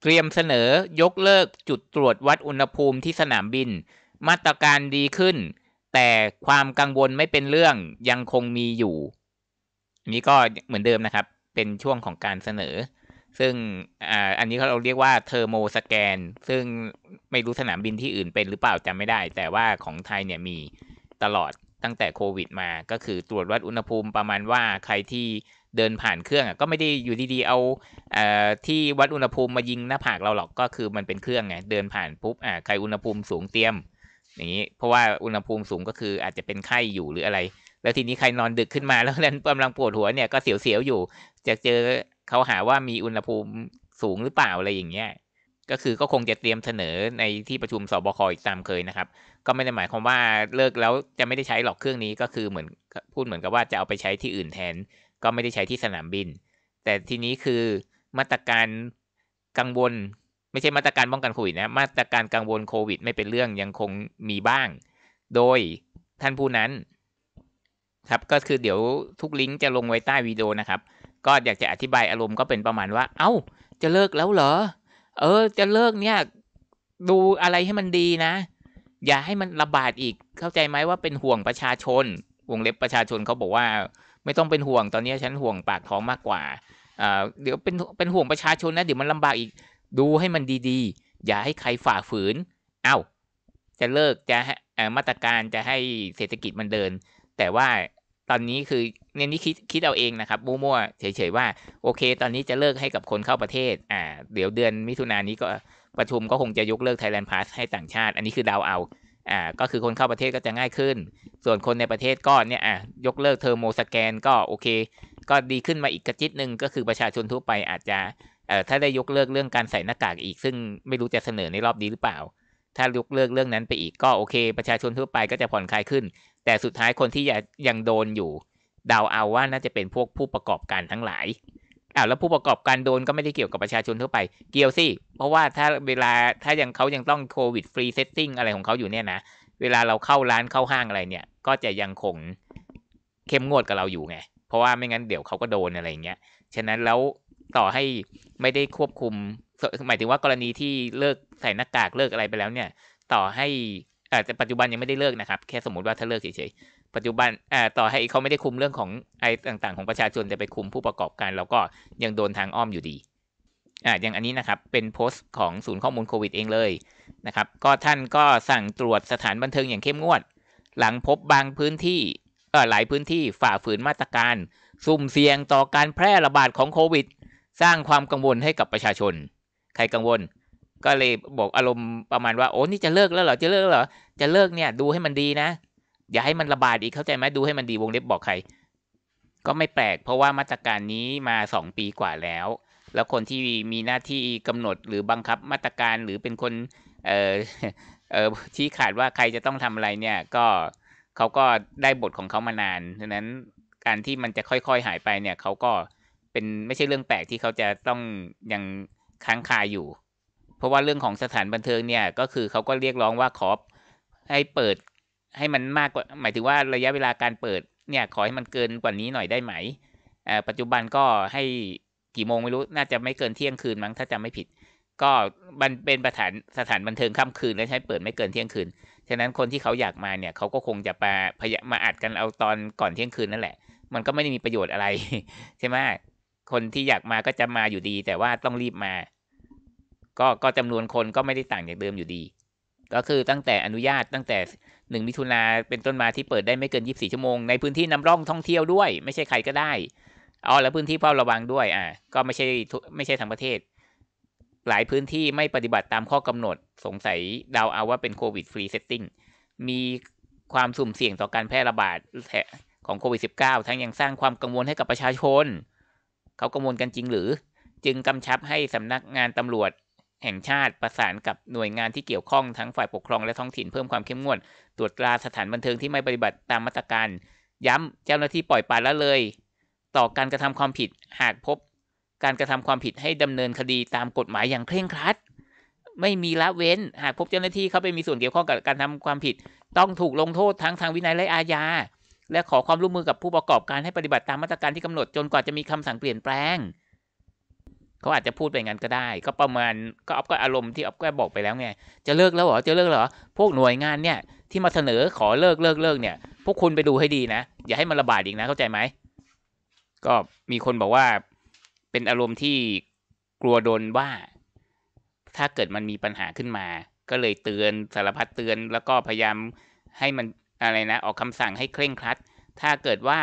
เตรียมเสนอยกเลิกจุดตรวจวัดอุณหภูมิที่สนามบิน มาตรการดีขึ้น แต่ความกังวลไม่เป็นเรื่องยังคงมีอยู่ นี้ก็เหมือนเดิมนะครับ เป็นช่วงของการเสนอ ซึ่งออันนี้เราเรียกว่าเทอร์โมสแกนซึ่งไม่รู้สนามบินที่อื่นเป็นหรือเปล่าจำไม่ได้ แต่ว่าของไทยเนี่ยมีตลอดตั้งแต่โควิด มาก็คือตรวจวัดอุณหภูมิประมาณว่าใครที่เดินผ่านเครื่องก็ไม่ได้อยู่ดีๆเอาเอ่อที่วัดอุณหภูมิมายิงหน้าผากเราหรอกก็คือมันเป็นเครื่องไงเดินผ่านปุ๊บอ่าใครอุณหภูมิสูงเตรียมอย่างนี้เพราะว่าอุณหภูมิสูงก็คืออาจจะเป็นไข้อยู่หรืออะไร แล้วทีนี้ใครนอนดึกขึ้นมาแล้วนั้นกำลังปวดหัวเนี่ยก็เสียวๆอยู่ จะเจอเขาหาว่ามีอุณหภูมิสูงหรือเปล่าอะไรอย่างเงี้ยก็คือก็คงจะเตรียมเสนอในที่ประชุมสบคอีกตามเคยนะครับ ก็ไม่ได้หมายความว่าเลิกแล้วจะไม่ได้ใช้หรอกเครื่องนี้ก็คือเหมือนพูดเหมือนกับว่าจะเอาไปใช้ที่อื่นแทน ก็ไม่ได้ใช้ที่สนามบิน แต่ทีนี้คือมาตรการกังวล ไม่ใช่มาตรการป้องกันโควิดนะ มาตรการกังวลโควิด ไม่เป็นเรื่องยังคงมีบ้าง โดยท่านผู้นั้น ครับก็คือเดี๋ยวทุกลิงก์จะลงไว้ใต้วิดีโอนะครับ ก็อยากจะอธิบายอารมณ์ก็เป็นประมาณว่า เอา้า จะเลิกแล้วเหรอเออจะเลิกเนี่ยดูอะไรให้มันดีนะ อย่าให้มันระบาดอีกเข้าใจไหมว่าเป็นห่วงประชาชนวงเล็บประชาชนเขาบอกว่าไม่ต้องเป็นห่วงตอนนี้ฉันห่วงปากท้องมากกว่าอ่าเดี๋ยวเป็นเป็นห่วงประชาชนนะเดี๋ยวมันลำบากอีกดูให้มันดีๆ อย่าให้ใครฝ่าฝืนเอา้าจะเลิกจะมาตรการจะให้เศรษฐกิจมันเดิน แต่ว่าตอนนี้คือเนี่ยนี่คิดคิดเอาเองนะครับมั่วๆเฉยๆว่าโอเค ตอนนี้จะเลิกให้กับคนเข้าประเทศอ่าเดี๋ยวเดือนมิถุนายนนี้ก็ประชุมก็คงจะยกเลิก Thailand Pass ให้ต่างชาติอันนี้คือดาวเอาอ่าก็คือคนเข้าประเทศก็จะง่ายขึ้น ส่วนคนในประเทศก็เนี่ยอ่ายกเลิกเทอร์โมสแกนก็โอเคก็ดีขึ้นมาอีกกระจิตหนึ่งก็คือประชาชนทั่วไปอาจจะเอ่อถ้าได้ยกเลิกเรื่องการใส่หน้ากากอีกซึ่งไม่รู้จะเสนอในรอบนี้หรือเปล่าถ้ายกเลิกเรื่องนั้นไปอีกก็โอเคประชาชนทั่วไปก็จะผ่อนคลายขึ้น แต่สุดท้ายคนที่ ยังโดนอยู่ เดาเอาว่าน่าจะเป็นพวกผู้ประกอบการทั้งหลายอ้าวแล้วผู้ประกอบการโดนก็ไม่ได้เกี่ยวกับประชาชนทั่วไปเกี่ยวสิเพราะว่าถ้าเวลาถ้ายังเขายังต้องโควิดฟรีเซตติ้งอะไรของเขาอยู่เนี่ยนะ เวลาเราเข้าร้านเข้าห้างอะไรเนี่ย ก็จะยังคงเข้มงวดกับเราอยู่ไงเพราะว่าไม่งั้นเดี๋ยวเขาก็โดนอะไรเงี้ยฉะนั้นแล้ว ต่อให้ไม่ได้ควบคุมหมายถึงว่ากรณีที่เลิกใส่หน้ากากเลิกอะไรไปแล้วเนี่ยต่อให้อาจจะปัจจุบันยังไม่ได้เลิกนะครับแค่สมมติว่าถ้าเลิกเฉยปัจจุบันอ่าต่อให้เขาไม่ได้คุมเรื่องของไอ้ต่างๆ ของประชาชนแต่ไปคุมผู้ประกอบการเราก็ยังโดนทางอ้อมอยู่ดีอ่าอย่างอันนี้นะครับเป็นโพสต์ของศูนย์ข้อมูลโควิดเองเลยนะครับก็ท่านก็สั่งตรวจสถานบันเทิงอย่างเข้มงวด หลังพบบางพื้นที่เอ่อหลายพื้นที่ฝ่าฝืนมาตรการ สุ่มเสี่ยงต่อการแพร่ระบาดของโควิด สร้างความกังวลให้กับประชาชนใครกังวล ก็เลยบอกอารมณ์ประมาณว่าโอ้นี่จะเลิกแล้วเหรอจะเลิกเหรอจะเลิกเนี่ยดูให้มันดีนะอย่าให้มันระบาดอีกเข้าใจไหมดูให้มันดีวงเล็บบอกใคร ก็ไม่แปลก เพราะว่ามาตรการนี้มา 2 ปีกว่าแล้ว แล้วคนที่มีหน้าที่กำหนดหรือบังคับมาตรการหรือเป็นคนเออเออที่ขาดว่าใครจะต้องทำอะไรเนี่ยก็เขาก็ได้บทของเขามานานดังนั้นการที่มันจะค่อยๆหายไปเนี่ยเขาก็เป็นไม่ใช่เรื่องแปลกที่เขาจะต้องยังค้างคาอยู่ เพราะว่าเรื่องของสถานบันเทิงเนี่ย ก็คือเขาก็เรียกร้องว่าขอให้เปิดให้มันมาก กว่าหมายถึงว่าระยะเวลาการเปิดเนี่ยขอให้มันเกิน กว่านี้หน่อยได้ไหมปัจจุบันก็ให้กี่โมง ไม่รู้น่าจะไม่เกินเที่ยงคืนมั้งถ้าจำไม่ผิด ก็มันเป็นประานสถานบันเทิงค่ำคืนและใช้เปิดไม่เกินเที่ยงคืนฉะนั้นคนที่เขาอยากมาเนี่ยเขาก็คงจะมาพยมาอัดกันเอาตอนก่อนเที่ยงคืนนั่นแหละมันก็ไม่ได้มีประโยชน์อะไร ใช่ไหมคนที่อยากมาก็จะมาอยู่ดีแต่ว่าต้องรีบมา ก็ก็จำนวนคนก็ไม่ได้ต่างจากเดิมอยู่ดี ก็คือตั้งแต่อนุญาตตั้งแต่หนึ่งมิถุนาเป็นต้นมาที่เปิดได้ไม่เกินยี่สิบสี่ชั่วโมงในพื้นที่นำร่องท่องเที่ยวด้วย ไม่ใช่ใครก็ได้อ๋อแล้วพื้นที่เฝ้าระวังด้วย อ่า ก็ไม่ใช่ไม่ใช่ทั้งประเทศ หลายพื้นที่ไม่ปฏิบัติตามข้อกำหนดสงสัยเดาเอาว่าเป็นโควิดฟรีเซตติ้งมีความสุ่มเสี่ยงต่อการแพร่ระบาดของโควิด -19 ทั้งยังสร้างความกังวลให้กับประชาชนเขากังวลกันจริงหรือ จึง กำชับให้ สำนักงานตำรวจ แห่งชาติประสานกับหน่วยงานที่เกี่ยวข้องทั้งฝ่ายปกครอง และท้องถิ่นเพิ่มความเข้มงวด ตรวจตราสถานบันเทิงที่ไม่ปฏิบัติตามมาตรการ ย้ำเจ้าหน้าที่ปล่อยปละละเลย ต่อการกระทำความผิดหากพบ การกระทำความผิดให้ดำเนินคดีตามกฎหมายอย่างเคร่งครัดไม่มีละเว้น หากพบเจ้าหน้าที่เขาไปมีส่วนเกี่ยวข้องกับการทำความผิด ต้องถูกลงโทษทั้งทางวินัยและอาญาและขอ ความร่วมมือ กับ ผู้ประกอบการให้ปฏิบัติตามมาตรการที่กำหนดจน กว่า จะมีคำสั่งเปลี่ยนแปลง เขาอาจจะพูดไปงั้นก็ได้ ก็ประมาณก็อ๊อฟก็อารมณ์ที่อ๊อฟก็ บอกไปแล้วไงจะเลิกแล้วเหรอจะเลิกเหรอพวกหน่วยงานเนี่ยที่มาเสนอขอเลิกเลิกเลิกเนี่ย พวกคุณไปดูให้ดีนะ อย่าให้มันระบาดอีกนะเข้าใจไหมก็มีคนบอกว่าเป็นอารมณ์ที่กลัวโดนว่าถ้าเกิดมันมีปัญหาขึ้นมา ก็เลยเตือนสารพัดเตือน แล้วก็พยายามให้มันอะไรนะออกคำสั่งให้เคร่งครัดถ้าเกิดว่า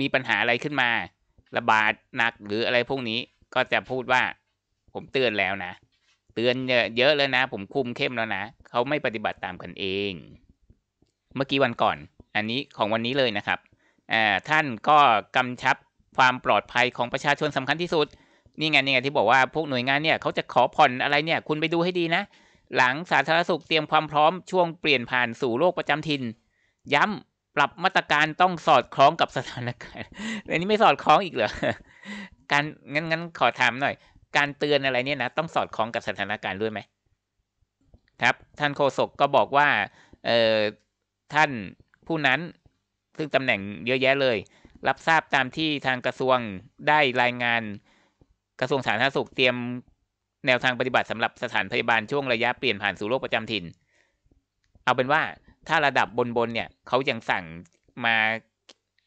มีปัญหาอะไรขึ้นมา ระบาดหนักหรืออะไรพวกนี้ก็จะพูดว่าผมเตือนแล้วนะ เตือนเยอะแล้วนะ ผมคุมเข้มแล้วนะเขาไม่ปฏิบัติตามกันเอง เมื่อกี้ วันก่อน อันนี้ของวันนี้เลยนะครับท่านก็กำชับความปลอดภัยของประชาชนสำคัญที่สุด นี่ไงนี่ไงที่บอกว่าพวกหน่วยงานเนี่ยเขาจะขอผ่อนอะไรเนี่ยคุณไปดูให้ดีนะหลังสาธารณสุขเตรียมความพร้อมช่วงเปลี่ยนผ่านสู่โรคประจำถิ่นย้ำปรับมาตรการต้องสอดคล้องกับสถานการณ์อันนี้ไม่สอดคล้องอีกเหรอการงั้นงั้นขอถามหน่อย การเตือนอะไรเนี่ยนะต้องสอดคล้องกับสถานการณ์ด้วยไหมครับท่านโฆษกก็บอกว่าเอ่อท่านผู้นั้นซึ่งตำแหน่งเยอะแยะเลย รับทราบตามที่ทางกระทรวงได้รายงาน กระทรวงสาธารณสุขเตรียมแนวทางปฏิบัติสำหรับสถานพยาบาลช่วงระยะเปลี่ยนผ่านสู่โรคประจำถิ่น เอาเป็นว่าถ้าระดับบนบนเนี่ยเขายังสั่งมา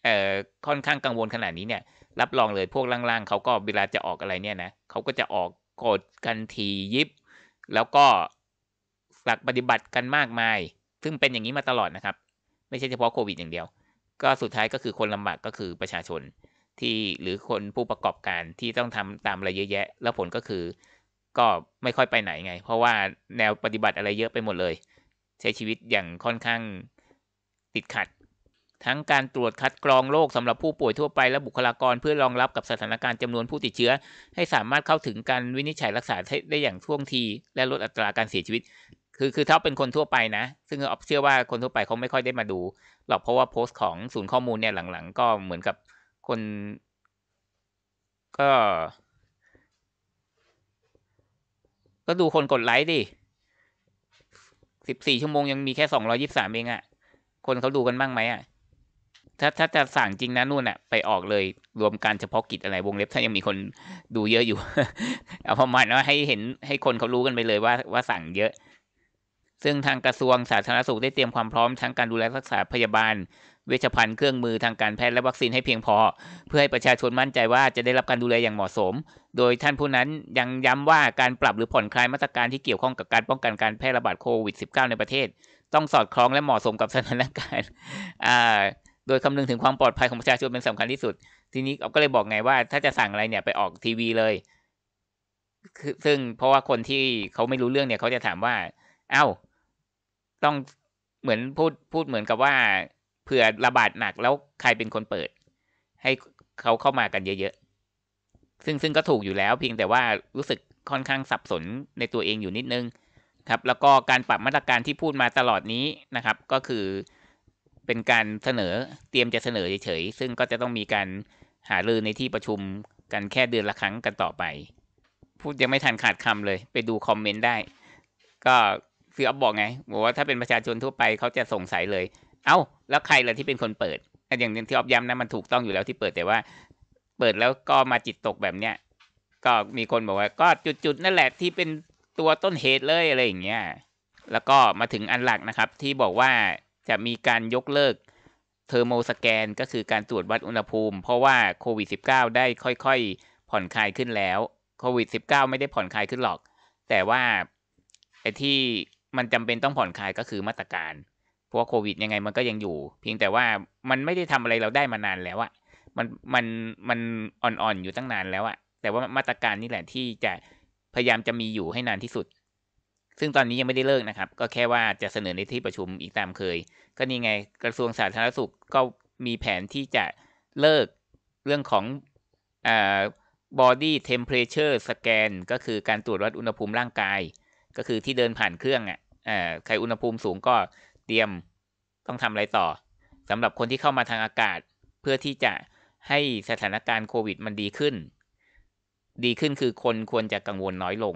เอ่อค่อนข้างกังวลขนาดนี้เนี่ยรับรองเลยพวกล่างๆเขาก็เวลาจะออกอะไรเนี่ยนะเขาก็จะออกกดกันทียิบ แล้วก็หลักปฏิบัติกันมากมาย ซึ่งเป็นอย่างนี้มาตลอดนะครับไม่ใช่เฉพาะโควิดอย่างเดียว ก็สุดท้ายก็คือคนลำบากก็คือประชาชนที่หรือคนผู้ประกอบการที่ต้องทำตามอะไรเยอะแยะแล้วผลก็คือก็ไม่ค่อยไปไหนไง เพราะว่าแนวปฏิบัติอะไรเยอะไปหมดเลย ใช้ชีวิตอย่างค่อนข้างติดขัด ทั้งการตรวจคัดกรองโรคสำหรับผู้ป่วยทั่วไป และบุคลากรเพื่อรองรับกับสถานการณ์จำนวนผู้ติดเชื้อ ให้สามารถเข้าถึงการวินิจฉัยรักษาได้อย่างท่วงที และลดอัตราการเสียชีวิต คือคือถ้าเป็นคนทั่วไปนะ ซึ่งออฟเชื่อว่าคนทั่วไปเขาไม่ค่อยได้มาดูหรอกเพราะว่าโพสต์ของศูนย์ข้อมูลเนี่ยหลังๆก็เหมือนกับคน ก็ก็ดูคนกดไลค์ดิ สิบสี่ชั่วโมงยังมีแค่สองรอยิบสามเองอะ่ะ คนเขาดูกันบ้างไหมอะ่ะ ถ้าถ้าจะสั่งจริงนะนู่นอะ่ะไปออกเลยรวมการเฉพาะกิจอะไรวงเล็บถ้ายังมีคนดูเยอะอยู่ เอาประมาณว่าให้เห็นให้คนเขารู้กันไปเลยว่าว่าสั่งเยอะ ซึ่งทางกระทรวงสาธารณสุข ได้เตรียมความพร้อมทั้งการดูแลรักษาพยาบาลเวชภัณฑ์เครื่องมือทางการแพทย์และวัคซีนให้เพียงพอ เพื่อให้ประชาชนมั่นใจว่าจะได้รับการดูแลอย่างเหมาะสม โดยท่านผู้นั้นยังย้ำว่าการปรับหรือผ่อนคลายมาตรการที่เกี่ยวข้องกับการป้องกันการแพร่ระบาดโควิด -19 ในประเทศ ต้องสอดคล้องและเหมาะสมกับสถานการณ์โดยคำนึงถึงความปลอดภัยของประชาชนเป็นสำคัญที่สุด ทีนี้เาก็เลยบอกไงว่าถ้าจะสั่งอะไรเนี่ยไปออกทีวีเลย ซึ่งเพราะว่าคนที่เขาไม่รู้เรื่องเนี่ย เขาจะถามว่า เอา้า ต้องเหมือนพูดพูดเหมือนกับว่าเผื่อระบาดหนักแล้วใครเป็นคนเปิด ให้เขาเข้ามากันเยอะๆ ซึ่งซึ่งก็ถูกอยู่แล้ว เพียงแต่ว่ารู้สึกค่อนข้างสับสนในตัวเองอยู่นิดนึงครับ แล้วก็การปรับมาตรการที่พูดมาตลอดนี้นะครับ ก็คือเป็นการเสนอเตรียมจะเสนอเฉยๆซึ่งก็จะต้องมีการหารือในที่ประชุมกันแค่เดือนละครั้งกันต่อไป พูดยังไม่ทันขาดคำเลย ไปดูคอมเมนต์ได้ ก็คืออับอกไงบอกว่าถ้าเป็นประชาชนทั่วไปเขาจะสงสัยเลยเอา้าแล้วใครเลยที่เป็นคนเปิด อย่างที่ออบย้ำนะมันถูกต้องอยู่แล้วที่เปิดแต่ว่าเปิดแล้วก็มาจิตตกแบบเนี้ย ก็มีคนบอกว่าก็จุดๆนั่นแหละที่เป็นตัวต้นเหตุเลยอะไรอย่างเงี้ย แล้วก็มาถึงอันหลักนะครับ ที่บอกว่าจะมีการยกเลิกเทอร์โมสแกน ก็คือการตรวจวัดอุณหภูมิ เพราะว่าโควิด -19 ได้ค่อย ๆ ผ่อนคลายขึ้นแล้วโควิด -19 ไม่ได้ผ่อนคลายขึ้นหรอก แต่ว่าไอ้ที่มันจำเป็นต้องผ่อนคลายก็คือมาตรการพราะโควิดยังไงมันก็ยังอยู่ เพียงแต่ว่ามันไม่ได้ทำอะไรเราได้มานานแล้วอะมันมันมันอ่อนๆ อยู่ตั้งนานแล้วอะแต่ว่ามาตรการนี่แหละที่จะพยายามจะมีอยู่ให้นานที่สุด ซึ่งตอนนี้ยังไม่ได้เลิกนะครับ ก็แค่ว่าจะเสนอในที่ประชุมอีกตามเคย ก็นี่ไงกระทรวงสาธารณสุข ก็มีแผนที่จะเลิกเรื่องของอ่า body temperature scan ก็คือการตรวจวัดอุณหภูมิร่างกาย ก็คือที่เดินผ่านเครื่องอ่ะอ่าใครอุณหภูมิสูงก็เตรียมต้องทำอะไรต่อสำหรับคนที่เข้ามาทางอากาศเพื่อที่จะให้สถานการณ์โควิด มันดีขึ้น ดีขึ้นคือคนควรจะกังวลน้อยลง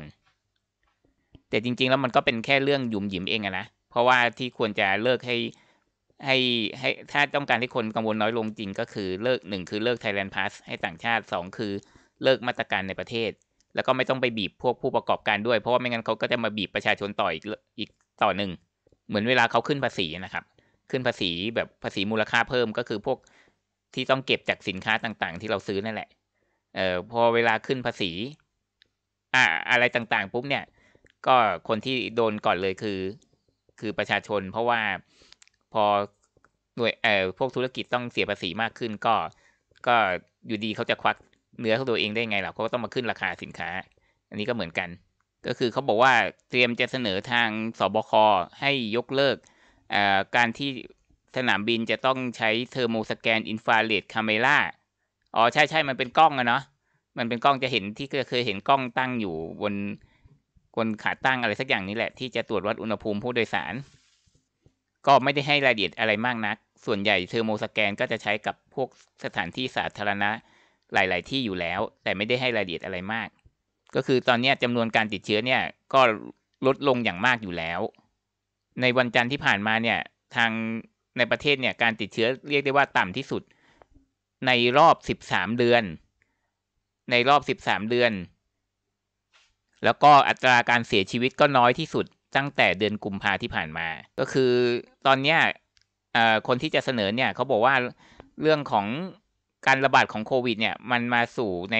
แต่จริงๆ แล้วมันก็เป็นแค่เรื่องหยุมหยิมเองอะนะเพราะว่าที่ควรจะเลิกให้ให้ให้ถ้าต้องการให้คนกังวลน้อยลงจริง ก็คือเลิกหนึ่งคือเลิก Thailand Pass ให้ต่างชาติสองคือเลิกมาตรการในประเทศ แล้วก็ไม่ต้องไปบีบพวกผู้ประกอบการด้วย เพราะว่าไม่งั้นเขาก็จะมาบีบประชาชนต่ออีกอีกต่อหนึ่งเหมือนเวลาเขาขึ้นภาษีนะครับขึ้นภาษีแบบภาษีมูลค่าเพิ่มก็คือพวกที่ต้องเก็บจากสินค้าต่างๆ ที่เราซื้อนั่นแหละเอ่อพอเวลาขึ้นภาษี อ่าอะไรต่างๆ ปุ๊บเนี่ย ก็คนที่โดนก่อนเลยคือ คือประชาชน เพราะว่าพอหน่วยเอ่อพวกธุรกิจต้องเสียภาษีมากขึ้น ก็ก็อยู่ดีเขาจะควักเนื้อของตัวเองได้ไงล่ะเขาก็ต้องมาขึ้นราคาสินค้า อันนี้ก็เหมือนกันก็คือเขาบอกว่าเตรียมจะเสนอทางสบคให้ยกเลิกการที่สนามบินจะต้องใช้เทอร์โมสแกนอินฟราเรดคาเมล่าอ๋อใช่ใช่มันเป็นกล้องอะเนาะมันเป็นกล้องจะเห็นที่เคยเห็นกล้องตั้งอยู่บนคนขาตั้งอะไรสักอย่างนี้แหละ ที่จะตรวจวัดอุณหภูมิผู้โดยสาร ก็ไม่ได้ให้รายละเอียดอะไรมากนัก ส่วนใหญ่เทอร์โมสแกนก็จะใช้กับพวกสถานที่สาธารณะหลาย ๆ ที่อยู่แล้วแต่ไม่ได้ให้รายละเอียดอะไรมากก็คือตอนนี้จำนวนการติดเชื้อเนี่ยก็ลดลงอย่างมากอยู่แล้ว ในวันจันทร์ที่ผ่านมาเนี่ย ทางในประเทศเนี่ยการติดเชื้อเรียกได้ว่าต่ำที่สุด ในรอบ 13 เดือน ในรอบ 13 เดือน แล้วก็อัตราการเสียชีวิตก็น้อยที่สุด ตั้งแต่เดือน กุมภาที่ผ่านมา ก็คือตอนนี้ คนที่จะเสนอเนี่ยเขาบอกว่าเรื่องของการระบาดของโควิด เนี่ย มันมาสู่ใน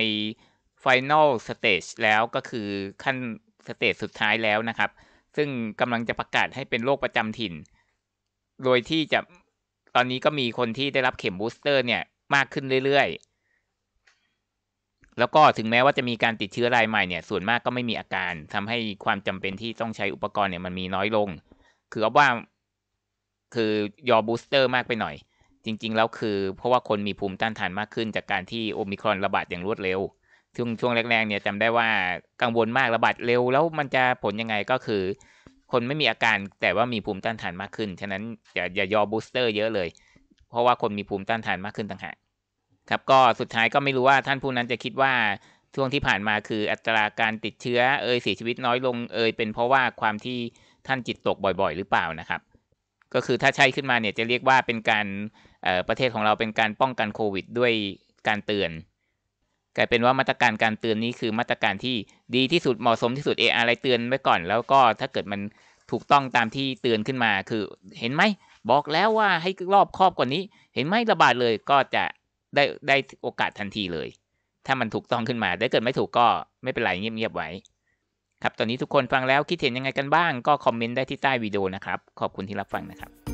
ฟิแนลสเตจแล้วก็คือขั้นสเตจสุดท้ายแล้วนะครับ ซึ่งกำลังจะประกาศให้เป็นโรคประจำถิ่น โดยที่จะ ตอนนี้ก็มีคนที่ได้รับเข็มบูสเตอร์เนี่ย มากขึ้นเรื่อยๆ แล้วก็ถึงแม้ว่าจะมีการติดเชื้อรายใหม่เนี่ย ส่วนมากก็ไม่มีอาการทำให้ความจำเป็นที่ต้องใช้อุปกรณ์เนี่ย มันมีน้อยลง คือเอาว่า คือยอบูสเตอร์มากไปหน่อย จริงๆแล้วคือเพราะว่าคนมีภูมิต้านทานมากขึ้น จากการที่โอมิครอนระบาดอย่างรวดเร็วช่วงช่วงแรกๆเนี่ยจำได้ว่ากังวลมากระบาดเร็วแล้วมันจะผลยังไงก็คือ คนไม่มีอาการแต่ว่ามีภูมิต้านทานมากขึ้นฉะนั้นอย่าอย่ายอบูสเตอร์เยอะเลย เพราะว่าคนมีภูมิต้านทานมากขึ้นต่างหากครับก็สุดท้ายก็ไม่รู้ว่าท่านผู้นั้นจะคิดว่าช่วงที่ผ่านมาคืออัตราการติดเชื้อเอยเสียชีวิตน้อยลงเอยเป็น เพราะว่าความที่ท่านจิตตกบ่อย ๆ หรือเปล่านะครับ ก็คือถ้าใช่ขึ้นมาเนี่ยจะเรียกว่าเป็นการประเทศของเราเป็นการป้องกันโควิด ด้วยการเตือนกลายเป็นว่ามาตรการการเตือนนี้คือมาตรการที่ดีที่สุดเหมาะสมที่สุดเออะไรเตือนไว้ก่อนแล้วก็ถ้าเกิดมันถูกต้องตามที่เตือนขึ้นมา คือเห็นไหมบอกแล้วว่าให้รอบครอบกว่านี้ เห็นไหมระบาดเลยก็จะได้ได้โอกาสทันทีเลย ถ้ามันถูกต้องขึ้นมาถ้าเกิดไม่ถูกก็ไม่เป็นไรเงียบๆไว้ ครับตอนนี้ทุกคนฟังแล้วคิดเห็นยังไงกันบ้าง ก็คอมเมนต์ได้ที่ใต้วิดีโอนะครับ ขอบคุณที่รับฟังนะครับ